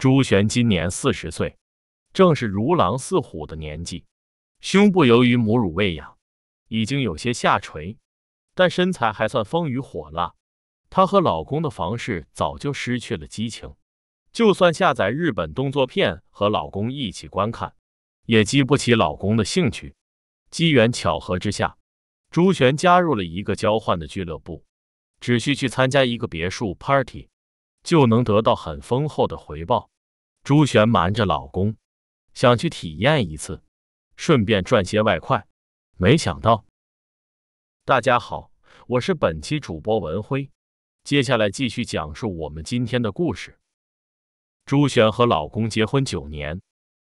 朱璇今年四十岁，正是如狼似虎的年纪。胸部由于母乳喂养，已经有些下垂，但身材还算丰腴火辣。她和老公的房事早就失去了激情，就算下载日本动作片和老公一起观看，也激不起老公的兴趣。机缘巧合之下，朱璇加入了一个交换的俱乐部，只需去参加一个别墅 party，就能得到很丰厚的回报。朱璇瞒着老公，想去体验一次，顺便赚些外快。没想到，大家好，我是本期主播文辉，接下来继续讲述我们今天的故事。朱璇和老公结婚九年，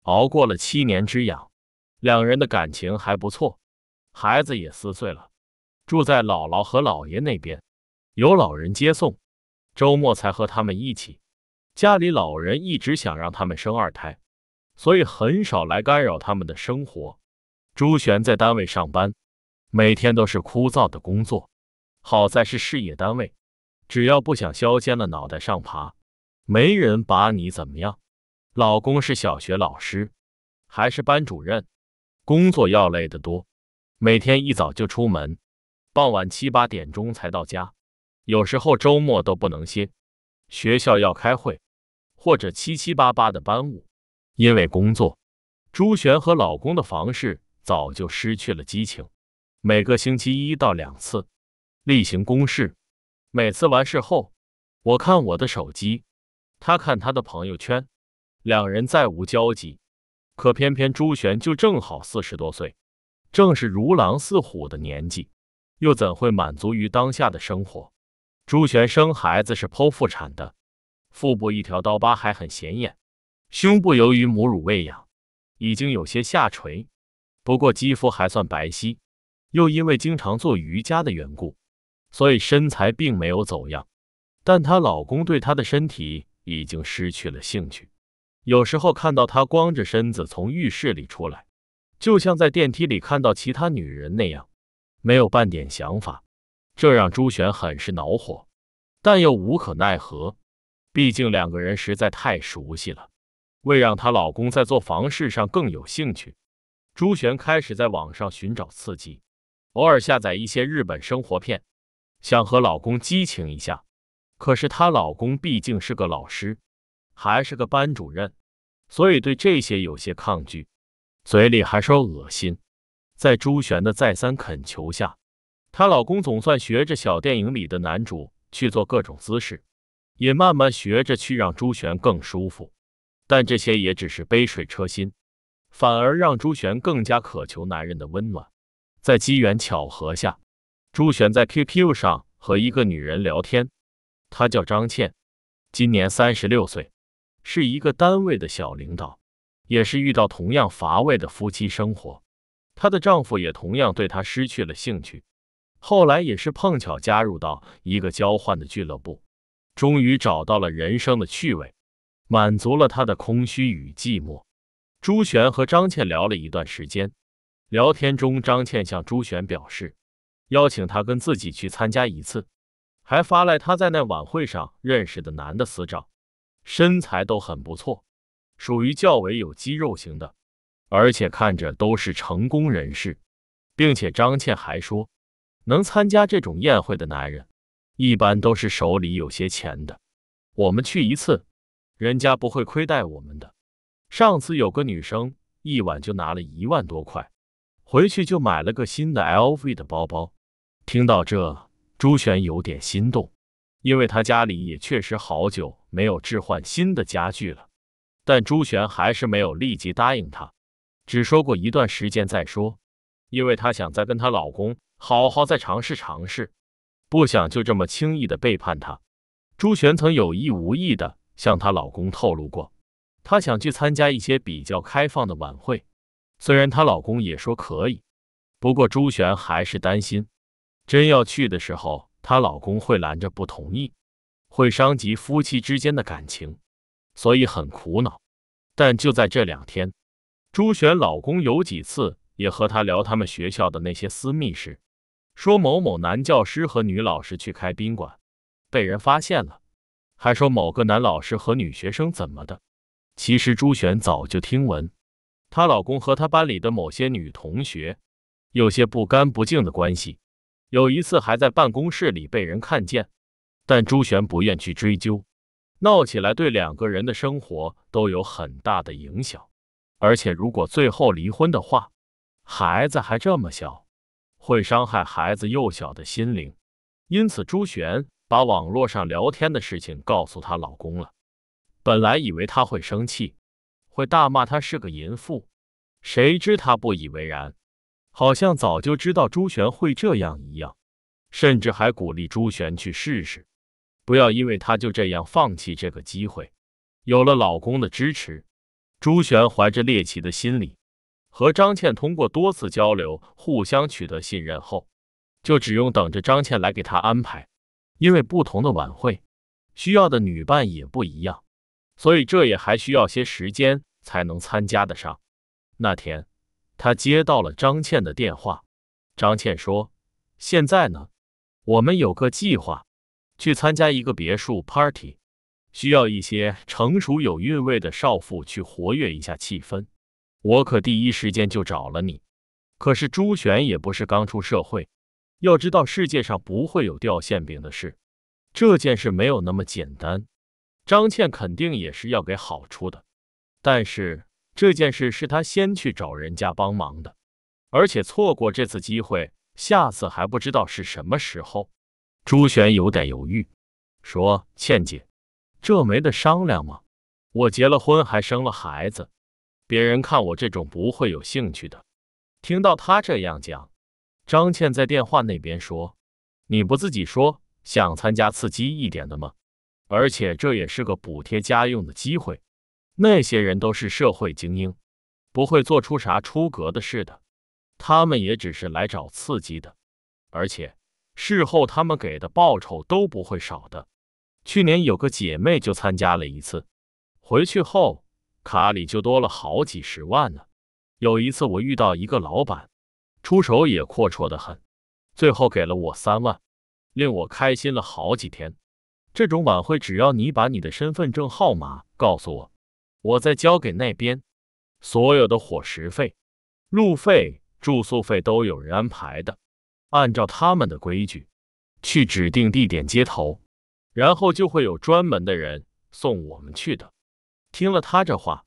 熬过了七年之痒，两人的感情还不错，孩子也四岁了，住在姥姥和姥爷那边，有老人接送，周末才和他们一起。家里老人一直想让他们生二胎，所以很少来干扰他们的生活。朱璇在单位上班，每天都是枯燥的工作，好在是事业单位，只要不想削尖了脑袋上爬，没人把你怎么样。老公是小学老师，还是班主任，工作要累得多，每天一早就出门，傍晚七八点钟才到家，有时候周末都不能歇，学校要开会。或者七七八八的班务，因为工作，朱璇和老公的房事早就失去了激情，每个星期一到两次例行公事，每次完事后，我看我的手机，他看他的朋友圈，两人再无交集。可偏偏朱璇就正好四十多岁，正是如狼似虎的年纪，又怎会满足于当下的生活？朱璇生孩子是剖腹产的。腹部一条刀疤还很显眼，胸部由于母乳喂养已经有些下垂，不过肌肤还算白皙，又因为经常做瑜伽的缘故，所以身材并没有走样。但她老公对她的身体已经失去了兴趣，有时候看到她光着身子从浴室里出来，就像在电梯里看到其他女人那样，没有半点想法，这让朱璇很是恼火，但又无可奈何。毕竟两个人实在太熟悉了，为让她老公在做房事上更有兴趣，朱璇开始在网上寻找刺激，偶尔下载一些日本生活片，想和老公激情一下。可是她老公毕竟是个老师，还是个班主任，所以对这些有些抗拒，嘴里还说恶心。在朱璇的再三恳求下，她老公总算学着小电影里的男主去做各种姿势。也慢慢学着去让朱璇更舒服，但这些也只是杯水车薪，反而让朱璇更加渴求男人的温暖。在机缘巧合下，朱璇在 QQ 上和一个女人聊天，她叫张倩，今年三十六岁，是一个单位的小领导，也是遇到同样乏味的夫妻生活。她的丈夫也同样对她失去了兴趣，后来也是碰巧加入到一个交换的俱乐部。终于找到了人生的趣味，满足了他的空虚与寂寞。朱璇和张倩聊了一段时间，聊天中，张倩向朱璇表示邀请他跟自己去参加一次，还发来他在那晚会上认识的男的私照，身材都很不错，属于较为有肌肉型的，而且看着都是成功人士，并且张倩还说，能参加这种宴会的男人。一般都是手里有些钱的，我们去一次，人家不会亏待我们的。上次有个女生，一晚就拿了一万多块，回去就买了个新的 LV 的包包。听到这，朱璇有点心动，因为她家里也确实好久没有置换新的家具了。但朱璇还是没有立即答应他，只说过一段时间再说，因为她想再跟她老公好好再尝试尝试。不想就这么轻易的背叛他，朱璇曾有意无意的向她老公透露过，她想去参加一些比较开放的晚会，虽然她老公也说可以，不过朱璇还是担心，真要去的时候，她老公会拦着不同意，会伤及夫妻之间的感情，所以很苦恼。但就在这两天，朱璇老公有几次也和她聊他们学校的那些私密事。说某某男教师和女老师去开宾馆，被人发现了，还说某个男老师和女学生怎么的。其实朱璇早就听闻，她老公和她班里的某些女同学有些不干不净的关系，有一次还在办公室里被人看见。但朱璇不愿去追究，闹起来对两个人的生活都有很大的影响，而且如果最后离婚的话，孩子还这么小。会伤害孩子幼小的心灵，因此朱璇把网络上聊天的事情告诉她老公了。本来以为他会生气，会大骂她是个淫妇，谁知他不以为然，好像早就知道朱璇会这样一样，甚至还鼓励朱璇去试试，不要因为他就这样放弃这个机会。有了老公的支持，朱璇怀着猎奇的心理。和张倩通过多次交流，互相取得信任后，就只用等着张倩来给他安排。因为不同的晚会需要的女伴也不一样，所以这也还需要些时间才能参加得上。那天，他接到了张倩的电话。张倩说：“现在呢，我们有个计划，去参加一个别墅 party，需要一些成熟有韵味的少妇去活跃一下气氛。”我可第一时间就找了你，可是朱璇也不是刚出社会，要知道世界上不会有掉馅饼的事，这件事没有那么简单。张倩肯定也是要给好处的，但是这件事是他先去找人家帮忙的，而且错过这次机会，下次还不知道是什么时候。朱璇有点犹豫，说：“倩姐，这没得商量吗？我结了婚，还生了孩子。”别人看我这种不会有兴趣的。听到他这样讲，张倩在电话那边说：“你不自己说想参加刺激一点的吗？而且这也是个补贴家用的机会。那些人都是社会精英，不会做出啥出格的事的。他们也只是来找刺激的，而且事后他们给的报酬都不会少的。去年有个姐妹就参加了一次，回去后。”卡里就多了好几十万呢。有一次我遇到一个老板，出手也阔绰的很，最后给了我三万，令我开心了好几天。这种晚会只要你把你的身份证号码告诉我，我再交给那边，所有的伙食费、路费、住宿费都有人安排的，按照他们的规矩，去指定地点接头，然后就会有专门的人送我们去的。听了他这话，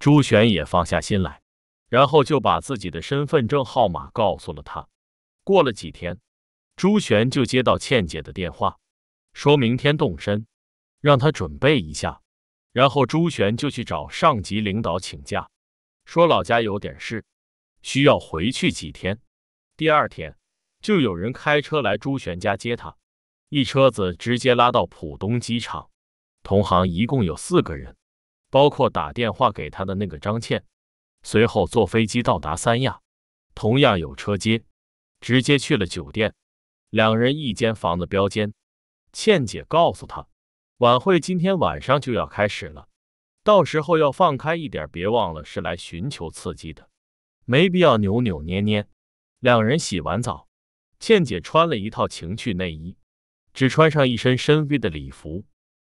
朱璇也放下心来，然后就把自己的身份证号码告诉了他。过了几天，朱璇就接到倩姐的电话，说明天动身，让他准备一下。然后朱璇就去找上级领导请假，说老家有点事，需要回去几天。第二天就有人开车来朱璇家接他，一车子直接拉到浦东机场，同行一共有四个人。包括打电话给他的那个张倩，随后坐飞机到达三亚，同样有车接，直接去了酒店，两人一间房的标间。倩姐告诉他，晚会今天晚上就要开始了，到时候要放开一点，别忘了是来寻求刺激的，没必要扭扭捏捏。两人洗完澡，倩姐穿了一套情趣内衣，只穿上一身深 V 的礼服，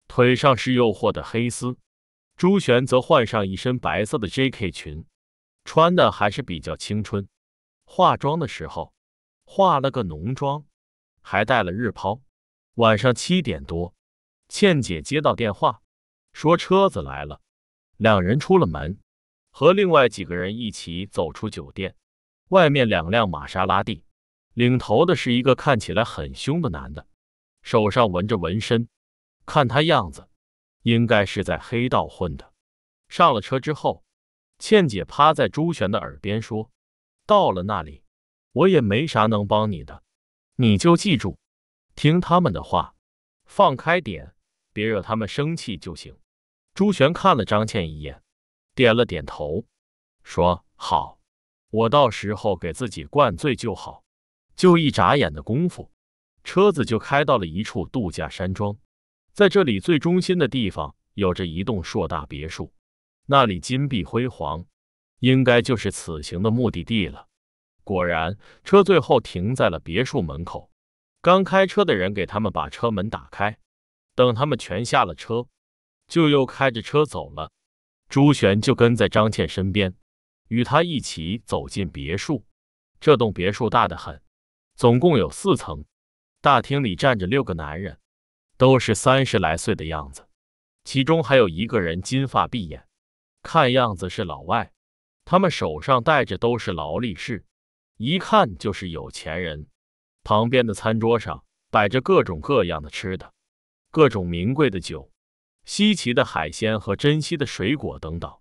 腿上是诱惑的黑丝。朱璇则换上一身白色的 J.K. 裙，穿的还是比较青春。化妆的时候化了个浓妆，还带了日抛。晚上七点多，倩姐接到电话，说车子来了，两人出了门，和另外几个人一起走出酒店。外面两辆玛莎拉蒂，领头的是一个看起来很凶的男的，手上纹着纹身，看他样子。应该是在黑道混的。上了车之后，倩姐趴在朱璇的耳边说：“到了那里，我也没啥能帮你的，你就记住，听他们的话，放开点，别惹他们生气就行。”朱璇看了张倩一眼，点了点头，说：“好，我到时候给自己灌醉就好。”就一眨眼的功夫，车子就开到了一处度假山庄。在这里最中心的地方，有着一栋硕大别墅，那里金碧辉煌，应该就是此行的目的地了。果然，车最后停在了别墅门口。刚开车的人给他们把车门打开，等他们全下了车，就又开着车走了。朱璇就跟在张倩身边，与她一起走进别墅。这栋别墅大得很，总共有四层。大厅里站着六个男人。都是三十来岁的样子，其中还有一个人金发碧眼，看样子是老外。他们手上戴着都是劳力士，一看就是有钱人。旁边的餐桌上摆着各种各样的吃的，各种名贵的酒、稀奇的海鲜和珍稀的水果等等，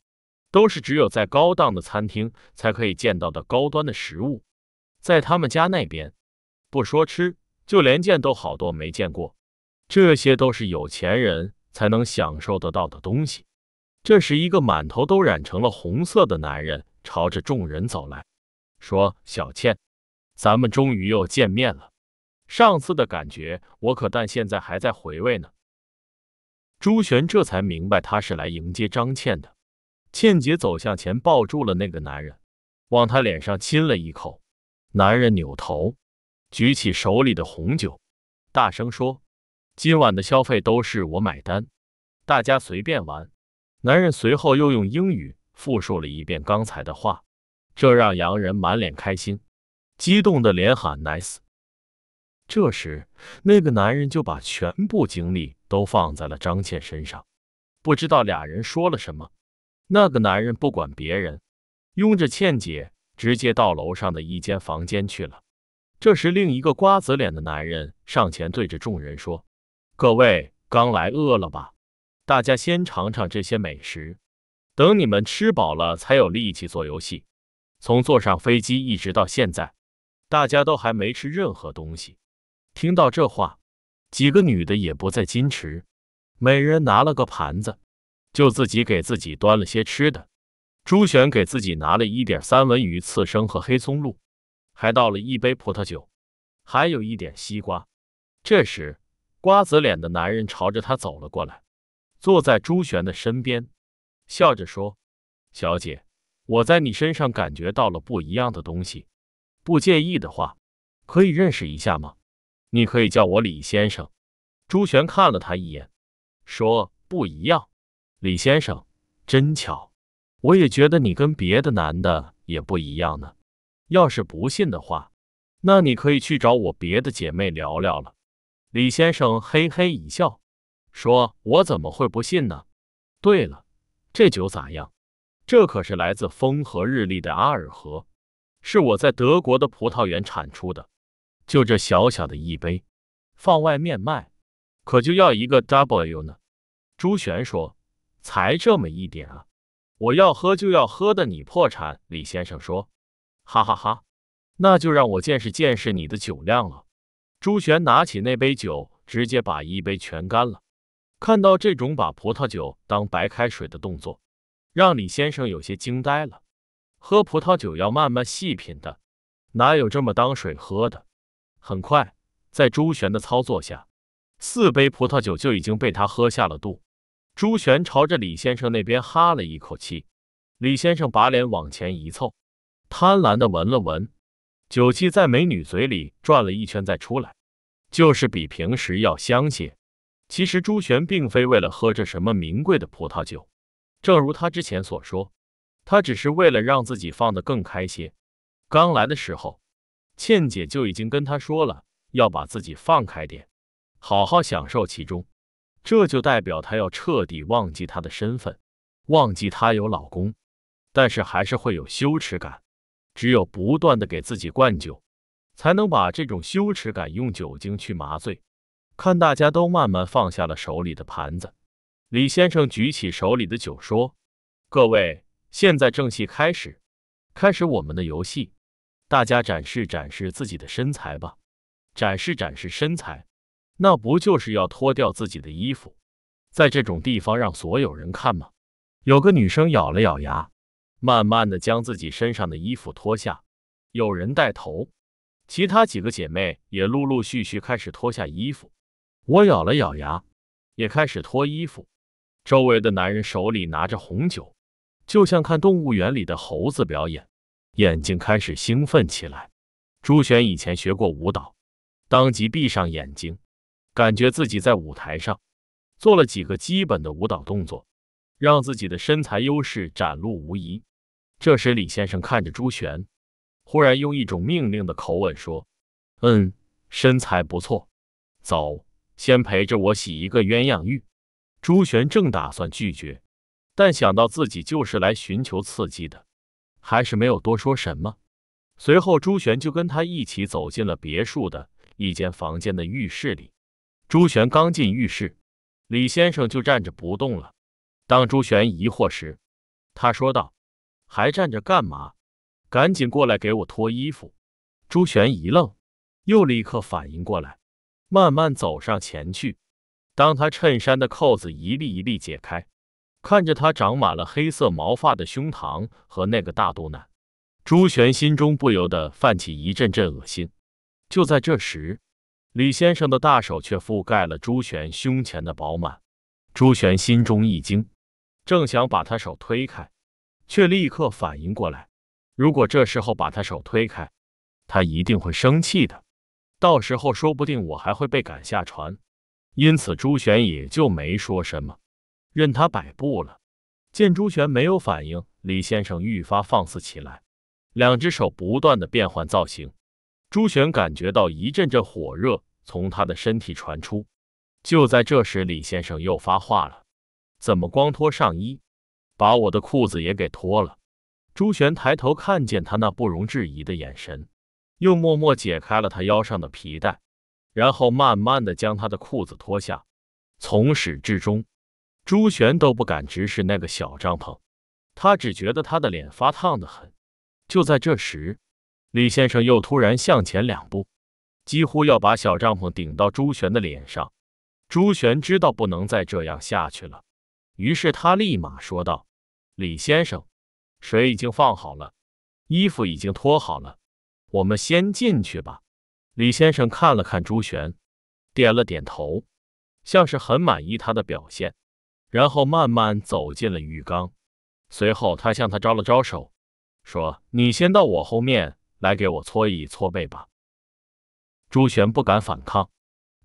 都是只有在高档的餐厅才可以见到的高端的食物。在他们家那边，不说吃，就连见都好多没见过。这些都是有钱人才能享受得到的东西。这时，一个满头都染成了红色的男人朝着众人走来，说：“小倩，咱们终于又见面了。上次的感觉，我可但现在还在回味呢。”朱璇这才明白他是来迎接张倩的。倩姐走向前，抱住了那个男人，往他脸上亲了一口。男人扭头，举起手里的红酒，大声说。今晚的消费都是我买单，大家随便玩。男人随后又用英语复述了一遍刚才的话，这让洋人满脸开心，激动的连喊 nice。这时，那个男人就把全部精力都放在了张倩身上，不知道俩人说了什么。那个男人不管别人，拥着倩姐直接到楼上的一间房间去了。这时，另一个瓜子脸的男人上前对着众人说。各位刚来饿了吧？大家先尝尝这些美食，等你们吃饱了才有力气做游戏。从坐上飞机一直到现在，大家都还没吃任何东西。听到这话，几个女的也不再矜持，每人拿了个盘子，就自己给自己端了些吃的。朱璇给自己拿了一点三文鱼刺生和黑松露，还倒了一杯葡萄酒，还有一点西瓜。这时。瓜子脸的男人朝着他走了过来，坐在朱璇的身边，笑着说：“小姐，我在你身上感觉到了不一样的东西，不介意的话，可以认识一下吗？你可以叫我李先生。”朱璇看了他一眼，说：“不一样，李先生，真巧，我也觉得你跟别的男的也不一样呢。要是不信的话，那你可以去找我别的姐妹聊聊了。”李先生嘿嘿一笑，说：“我怎么会不信呢？对了，这酒咋样？这可是来自风和日丽的阿尔河，是我在德国的葡萄园产出的。就这小小的一杯，放外面卖，可就要一个 W 呢。”朱玄说：“才这么一点啊！我要喝就要喝的你破产。”李先生说：“哈哈哈，那就让我见识见识你的酒量了。”朱玄拿起那杯酒，直接把一杯全干了。看到这种把葡萄酒当白开水的动作，让李先生有些惊呆了。喝葡萄酒要慢慢细品的，哪有这么当水喝的？很快，在朱玄的操作下，四杯葡萄酒就已经被他喝下了肚。朱玄朝着李先生那边哈了一口气，李先生把脸往前一凑，贪婪的闻了闻。酒气在美女嘴里转了一圈再出来，就是比平时要香些。其实朱璇并非为了喝这什么名贵的葡萄酒，正如他之前所说，他只是为了让自己放得更开些。刚来的时候，倩姐就已经跟他说了，要把自己放开点，好好享受其中。这就代表他要彻底忘记他的身份，忘记他有老公，但是还是会有羞耻感。只有不断的给自己灌酒，才能把这种羞耻感用酒精去麻醉。看大家都慢慢放下了手里的盘子，李先生举起手里的酒说：“各位，现在正戏开始，开始我们的游戏，大家展示展示自己的身材吧，展示展示身材，那不就是要脱掉自己的衣服，在这种地方让所有人看吗？”有个女生咬了咬牙。慢慢的将自己身上的衣服脱下，有人带头，其他几个姐妹也陆陆续续开始脱下衣服。我咬了咬牙，也开始脱衣服。周围的男人手里拿着红酒，就像看动物园里的猴子表演，眼睛开始兴奋起来。朱璇以前学过舞蹈，当即闭上眼睛，感觉自己在舞台上做了几个基本的舞蹈动作，让自己的身材优势展露无遗。这时，李先生看着朱璇，忽然用一种命令的口吻说：“嗯，身材不错，走，先陪着我洗一个鸳鸯浴。”朱璇正打算拒绝，但想到自己就是来寻求刺激的，还是没有多说什么。随后，朱璇就跟他一起走进了别墅的一间房间的浴室里。朱璇刚进浴室，李先生就站着不动了。当朱璇疑惑时，他说道。还站着干嘛？赶紧过来给我脱衣服！朱玄一愣，又立刻反应过来，慢慢走上前去。当他衬衫的扣子一粒一粒解开，看着他长满了黑色毛发的胸膛和那个大肚腩，朱玄心中不由得泛起一阵阵恶心。就在这时，李先生的大手却覆盖了朱玄胸前的饱满，朱玄心中一惊，正想把他手推开。却立刻反应过来，如果这时候把他手推开，他一定会生气的。到时候说不定我还会被赶下船。因此朱玄也就没说什么，任他摆布了。见朱玄没有反应，李先生愈发放肆起来，两只手不断的变换造型。朱玄感觉到一阵阵火热从他的身体传出。就在这时，李先生又发话了：“怎么光脱上衣？”把我的裤子也给脱了。朱玄抬头看见他那不容置疑的眼神，又默默解开了他腰上的皮带，然后慢慢的将他的裤子脱下。从始至终，朱玄都不敢直视那个小帐篷，他只觉得他的脸发烫的很。就在这时，李先生又突然向前两步，几乎要把小帐篷顶到朱玄的脸上。朱玄知道不能再这样下去了，于是他立马说道。李先生，水已经放好了，衣服已经脱好了，我们先进去吧。李先生看了看朱璇，点了点头，像是很满意他的表现，然后慢慢走进了浴缸。随后，他向他招了招手，说：“你先到我后面来，给我搓一搓背吧。”朱璇不敢反抗，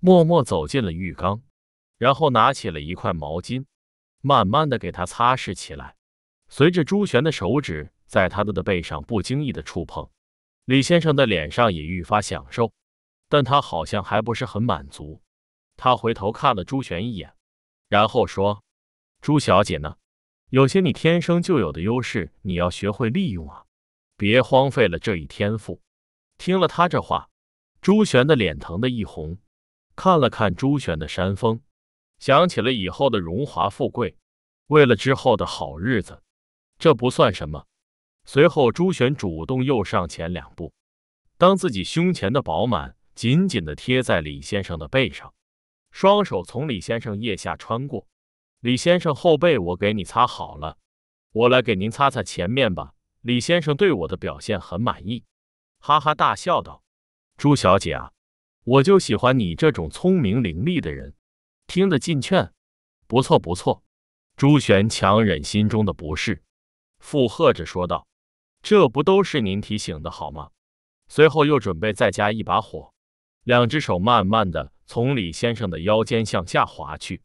默默走进了浴缸，然后拿起了一块毛巾，慢慢的给他擦拭起来。随着朱璇的手指在他的的背上不经意的触碰，李先生的脸上也愈发享受，但他好像还不是很满足。他回头看了朱璇一眼，然后说：“朱小姐呢？有些你天生就有的优势，你要学会利用啊，别荒废了这一天赋。”听了他这话，朱璇的脸疼的一红，看了看朱璇的山峰，想起了以后的荣华富贵，为了之后的好日子。这不算什么。随后，朱玄主动又上前两步，当自己胸前的饱满紧紧地贴在李先生的背上，双手从李先生腋下穿过。李先生后背我给你擦好了，我来给您擦擦前面吧。李先生对我的表现很满意，哈哈大笑道：“朱小姐啊，我就喜欢你这种聪明伶俐的人，听得进劝，不错不错。”朱璇强忍心中的不适。附和着说道：“这不都是您提醒的好吗？”随后又准备再加一把火，两只手慢慢的从李先生的腰间向下滑去。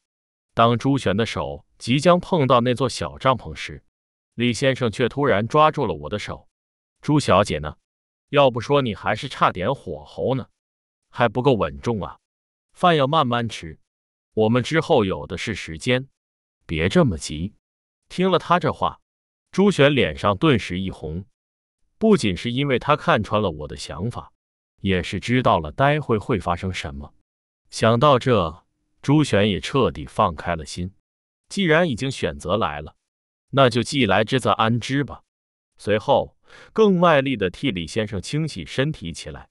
当朱璇的手即将碰到那座小帐篷时，李先生却突然抓住了我的手：“朱小姐呢？要不说你还是差点火候呢，还不够稳重啊！饭要慢慢吃，我们之后有的是时间，别这么急。”听了他这话。朱玄脸上顿时一红，不仅是因为他看穿了我的想法，也是知道了待会会发生什么。想到这，朱玄也彻底放开了心。既然已经选择来了，那就既来之则安之吧。随后，更卖力的替李先生清洗身体起来。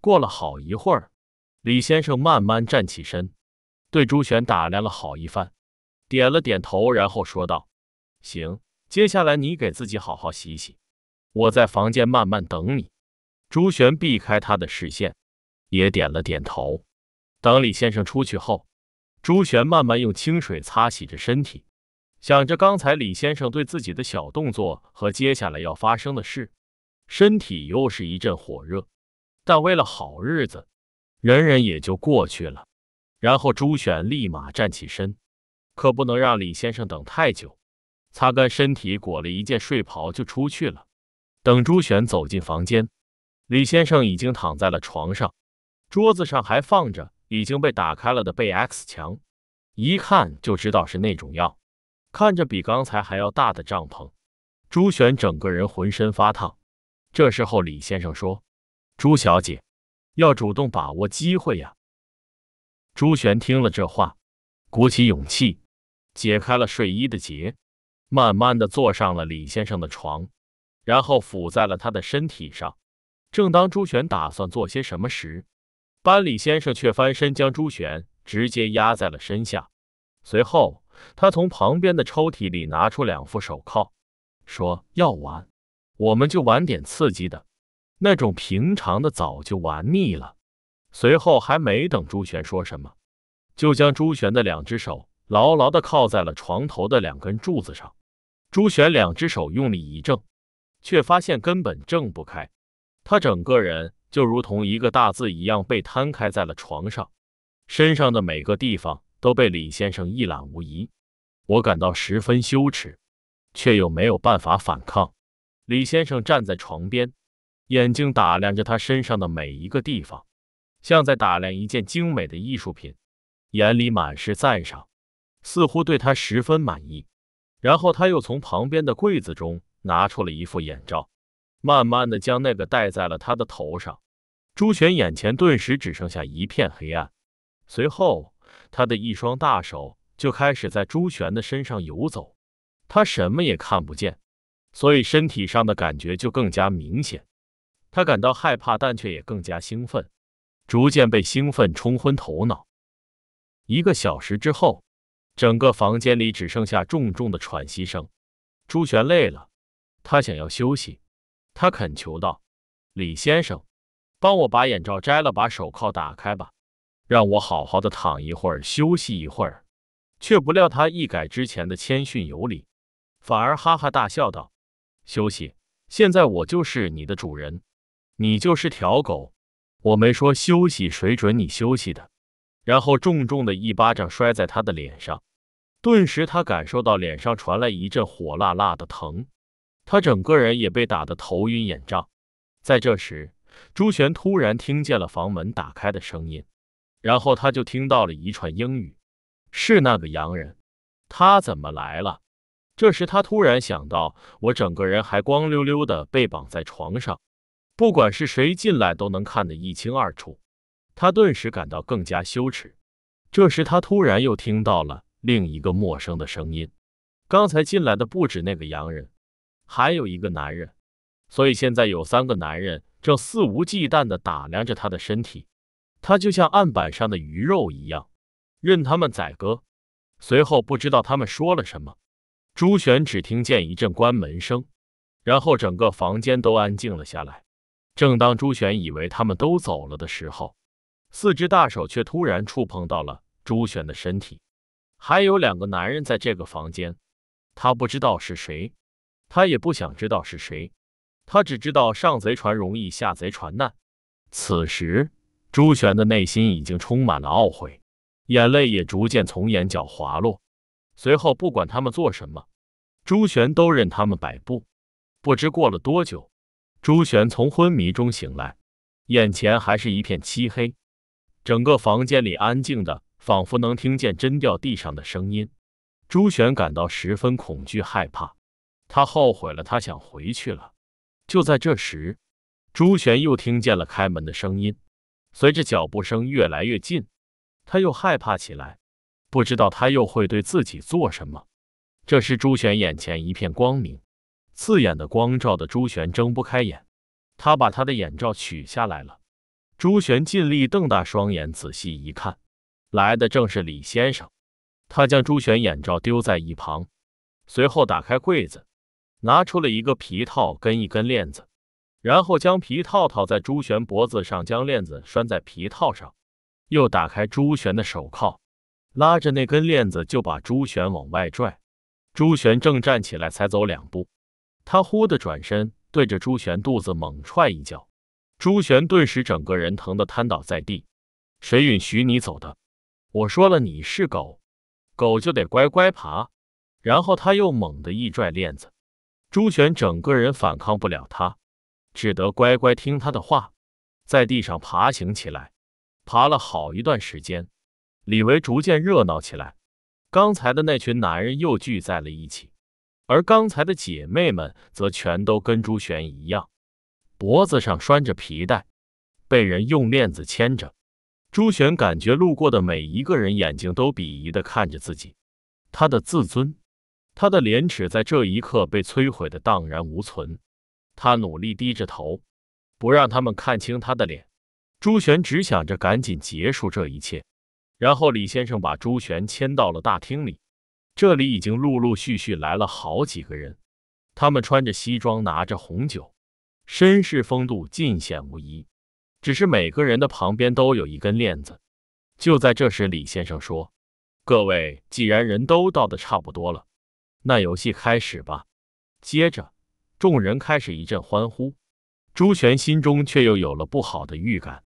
过了好一会儿，李先生慢慢站起身，对朱玄打量了好一番，点了点头，然后说道：“行。”接下来你给自己好好洗洗，我在房间慢慢等你。朱玄避开他的视线，也点了点头。等李先生出去后，朱玄慢慢用清水擦洗着身体，想着刚才李先生对自己的小动作和接下来要发生的事，身体又是一阵火热。但为了好日子，忍忍也就过去了。然后朱玄立马站起身，可不能让李先生等太久。擦干身体，裹了一件睡袍就出去了。等朱璇走进房间，李先生已经躺在了床上，桌子上还放着已经被打开了的被 X 强，一看就知道是那种药。看着比刚才还要大的帐篷，朱璇整个人浑身发烫。这时候，李先生说：“朱小姐，要主动把握机会呀。”朱璇听了这话，鼓起勇气，解开了睡衣的结。慢慢的坐上了李先生的床，然后俯在了他的身体上。正当朱璇打算做些什么时，班里先生却翻身将朱璇直接压在了身下。随后，他从旁边的抽屉里拿出两副手铐，说：“要玩，我们就玩点刺激的，那种平常的早就玩腻了。”随后，还没等朱璇说什么，就将朱璇的两只手牢牢的铐在了床头的两根柱子上。朱璇两只手用力一挣，却发现根本挣不开。他整个人就如同一个大字一样被摊开在了床上，身上的每个地方都被李先生一览无遗。我感到十分羞耻，却又没有办法反抗。李先生站在床边，眼睛打量着他身上的每一个地方，像在打量一件精美的艺术品，眼里满是赞赏，似乎对他十分满意。然后他又从旁边的柜子中拿出了一副眼罩，慢慢的将那个戴在了他的头上。朱玄眼前顿时只剩下一片黑暗，随后他的一双大手就开始在朱玄的身上游走，他什么也看不见，所以身体上的感觉就更加明显。他感到害怕，但却也更加兴奋，逐渐被兴奋冲昏头脑。一个小时之后。整个房间里只剩下重重的喘息声。朱玄累了，他想要休息，他恳求道：“李先生，帮我把眼罩摘了，把手铐打开吧，让我好好的躺一会儿，休息一会儿。”却不料他一改之前的谦逊有礼，反而哈哈大笑道：“休息？现在我就是你的主人，你就是条狗。我没说休息，谁准你休息的？”然后重重的一巴掌摔在他的脸上。顿时，他感受到脸上传来一阵火辣辣的疼，他整个人也被打得头晕眼胀。在这时，朱权突然听见了房门打开的声音，然后他就听到了一串英语，是那个洋人，他怎么来了？这时他突然想到，我整个人还光溜溜的被绑在床上，不管是谁进来都能看得一清二楚。他顿时感到更加羞耻。这时他突然又听到了。另一个陌生的声音，刚才进来的不止那个洋人，还有一个男人，所以现在有三个男人正肆无忌惮地打量着他的身体，他就像案板上的鱼肉一样，任他们宰割。随后不知道他们说了什么，朱璇只听见一阵关门声，然后整个房间都安静了下来。正当朱璇以为他们都走了的时候，四只大手却突然触碰到了朱璇的身体。还有两个男人在这个房间，他不知道是谁，他也不想知道是谁，他只知道上贼船容易下贼船难。此时，朱玄的内心已经充满了懊悔，眼泪也逐渐从眼角滑落。随后，不管他们做什么，朱玄都任他们摆布。不知过了多久，朱玄从昏迷中醒来，眼前还是一片漆黑，整个房间里安静的。仿佛能听见针掉地上的声音，朱玄感到十分恐惧害怕，他后悔了，他想回去了。就在这时，朱玄又听见了开门的声音，随着脚步声越来越近，他又害怕起来，不知道他又会对自己做什么。这时，朱玄眼前一片光明，刺眼的光照的朱玄睁不开眼，他把他的眼罩取下来了。朱玄尽力瞪大双眼，仔细一看。来的正是李先生，他将朱玄眼罩丢在一旁，随后打开柜子，拿出了一个皮套跟一根链子，然后将皮套套在朱玄脖子上，将链子拴在皮套上，又打开朱玄的手铐，拉着那根链子就把朱玄往外拽。朱玄正站起来，才走两步，他忽地转身对着朱玄肚子猛踹一脚，朱玄顿时整个人疼得瘫倒在地。谁允许你走的？我说了，你是狗，狗就得乖乖爬。然后他又猛地一拽链子，朱玄整个人反抗不了他，只得乖乖听他的话，在地上爬行起来。爬了好一段时间，李维逐渐热闹起来，刚才的那群男人又聚在了一起，而刚才的姐妹们则全都跟朱玄一样，脖子上拴着皮带，被人用链子牵着。朱玄感觉路过的每一个人眼睛都鄙夷的看着自己，他的自尊，他的廉耻在这一刻被摧毁的荡然无存。他努力低着头，不让他们看清他的脸。朱玄只想着赶紧结束这一切。然后李先生把朱玄牵到了大厅里，这里已经陆陆续续来了好几个人，他们穿着西装，拿着红酒，绅士风度尽显无疑。只是每个人的旁边都有一根链子。就在这时，李先生说：“各位，既然人都到的差不多了，那游戏开始吧。”接着，众人开始一阵欢呼。朱玄心中却又有了不好的预感。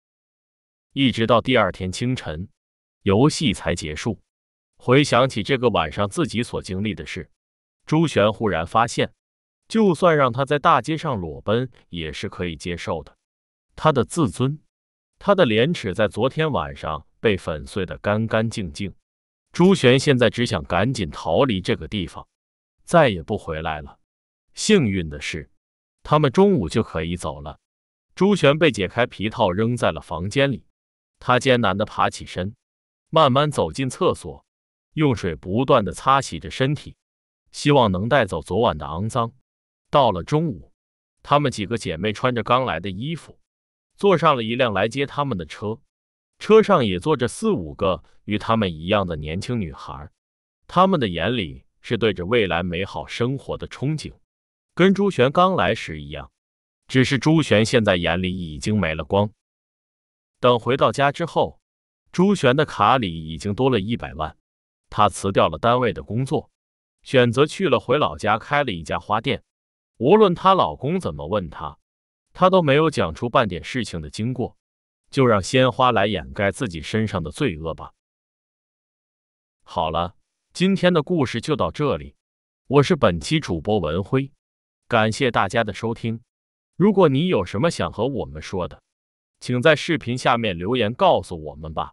一直到第二天清晨，游戏才结束。回想起这个晚上自己所经历的事，朱玄忽然发现，就算让他在大街上裸奔，也是可以接受的。他的自尊，他的廉耻，在昨天晚上被粉碎的干干净净。朱璇现在只想赶紧逃离这个地方，再也不回来了。幸运的是，他们中午就可以走了。朱璇被解开皮套，扔在了房间里。他艰难地爬起身，慢慢走进厕所，用水不断地擦洗着身体，希望能带走昨晚的肮脏。到了中午，她们几个姐妹穿着刚来的衣服。坐上了一辆来接他们的车，车上也坐着四五个与他们一样的年轻女孩，他们的眼里是对着未来美好生活的憧憬，跟朱璇刚来时一样，只是朱璇现在眼里已经没了光。等回到家之后，朱璇的卡里已经多了一百万，她辞掉了单位的工作，选择去了回老家开了一家花店。无论她老公怎么问她。他都没有讲出半点事情的经过，就让鲜花来掩盖自己身上的罪恶吧。好了，今天的故事就到这里，我是本期主播文辉，感谢大家的收听。如果你有什么想和我们说的，请在视频下面留言告诉我们吧。